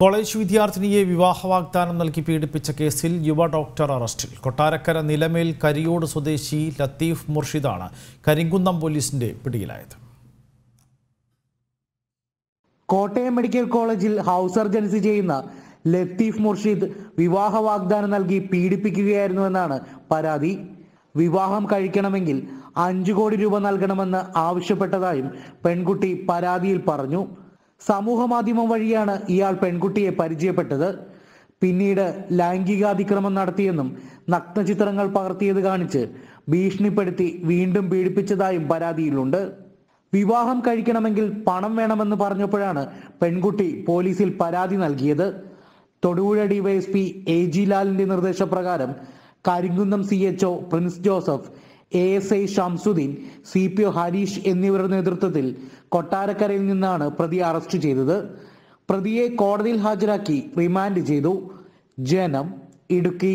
college വിദ്യാർത്ഥിനിയെ വിവാഹ വാഗ്ദാനം നൽകി പീഡിപ്പിച്ച കേസിൽ യുവ ഡോക്ടർ അറസ്റ്റിൽ കൊട്ടാരക്കര നിലമേൽ കരിയോട് സ്വദേശി ലത്തീഫ് മുർഷിദാണ് കരിങ്കുന്നം പോലീസിന്റെ പിടിയിലായത് കോട്ടയം മെഡിക്കൽ കോളേജിൽ ഹൗസ് സർജൻസി ചെയ്യുന്ന ലത്തീഫ് മുർഷിദ് വിവാഹ വാഗ്ദാനം നൽകി പീഡിപ്പിക്കുകയായിരുന്നുവെന്നാണ് പരാതി വിവാഹം കഴിക്കണമെങ്കിൽ അഞ്ചു കോടി രൂപ നൽകണമെന്ന് ആവശ്യപ്പെട്ടതായും പെൺകുട്ടി പരാതിയിൽ പറഞ്ഞു സമൂഹമാധ്യമം വഴിയാണ് ഇയാൾ പെൺകുട്ടിയെ പരിചയപ്പെട്ടത് പിന്നീട് ലൈംഗികാതിക്രമം നടത്തിയെന്നും നഗ്നചിത്രങ്ങൾ പകർത്തിയത് കാണിച്ച് ഭീഷണിപ്പെടുത്തി വീണ്ടും പീഡിപ്പിച്ചതായും പരാതിയിലുണ്ട് വിവാഹം കഴിക്കണമെങ്കിൽ പണം വേണമെന്ന് പറഞ്ഞപ്പോഴാണ് പെൺകുട്ടി പോലീസിൽ പരാതി നൽകിയത് തൊടുപുഴ ഡിവൈഎസ്പി എ ജി ലാലിന്റെ നിർദ്ദേശപ്രകാരം Karimkunnam C H Prince Joseph A S I Shamsuddin C P O Harish എന്നിവരുടെ നേതൃത്വത്തിൽ കൊട്ടാരക്കരയിൽ നിന്നാണ് പ്രതി അറസ്റ്റ് ചെയ്തത് പ്രതിയെ കോടതിയിൽ ഹാജരാക്കി റിമാൻഡ് ചെയ്തു ജനം ഇടുക്കി